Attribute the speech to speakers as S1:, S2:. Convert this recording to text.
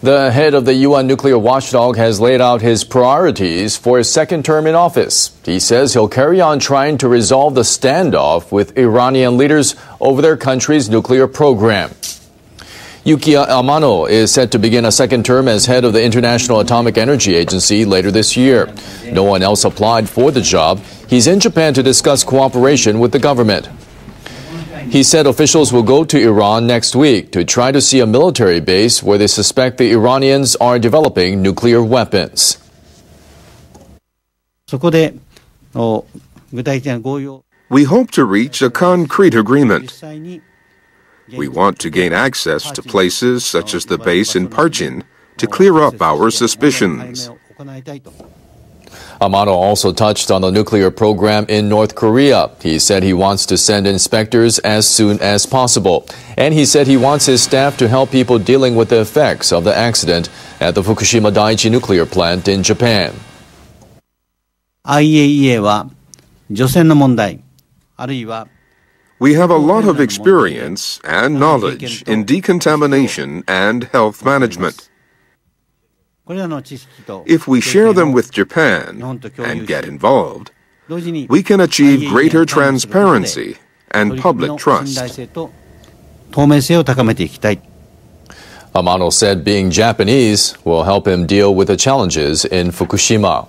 S1: The head of the UN nuclear watchdog has laid out his priorities for his second term in office. He says he'll carry on trying to resolve the standoff with Iranian leaders over their country's nuclear program. Yukiya Amano is set to begin a second term as head of the International Atomic Energy Agency later this year. No one else applied for the job. He's in Japan to discuss cooperation with the government. He said officials will go to Iran next week to try to see a military base where they suspect the Iranians are developing nuclear weapons.
S2: Oh, we hope to reach a concrete agreement. We want to gain access to places such as the base in Parchin to clear up our suspicions. Amano
S1: also touched on the nuclear program in North Korea. He said he wants to send inspectors as soon as possible. And he said he wants his staff to help people dealing with the effects of the accident at the Fukushima Daiichi nuclear plant in Japan.
S2: we have a lot of experience and knowledge in decontamination and health management. If we share them with Japan and get involved, we can achieve greater transparency and public trust.
S1: Amano said being Japanese will help him deal with the challenges in Fukushima.